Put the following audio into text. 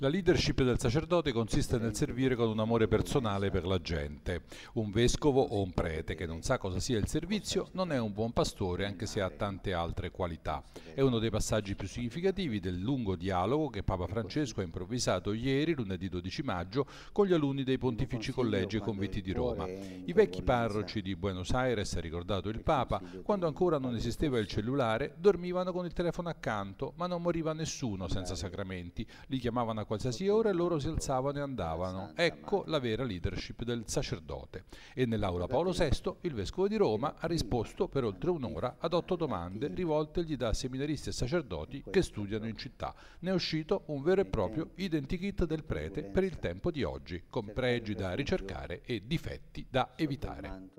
La leadership del sacerdote consiste nel servire con un amore personale per la gente. Un vescovo o un prete che non sa cosa sia il servizio non è un buon pastore anche se ha tante altre qualità. È uno dei passaggi più significativi del lungo dialogo che Papa Francesco ha improvvisato ieri, lunedì 12 maggio, con gli alunni dei pontifici collegi e conventi di Roma. I vecchi parroci di Buenos Aires, ha ricordato il Papa, quando ancora non esisteva il cellulare, dormivano con il telefono accanto, ma non moriva nessuno senza sacramenti. Li chiamavano a a qualsiasi ora loro si alzavano e andavano. Ecco la vera leadership del sacerdote. E nell'aula Paolo VI il vescovo di Roma ha risposto per oltre un'ora ad otto domande rivoltegli da seminaristi e sacerdoti che studiano in città. Ne è uscito un vero e proprio identikit del prete per il tempo di oggi, con pregi da ricercare e difetti da evitare.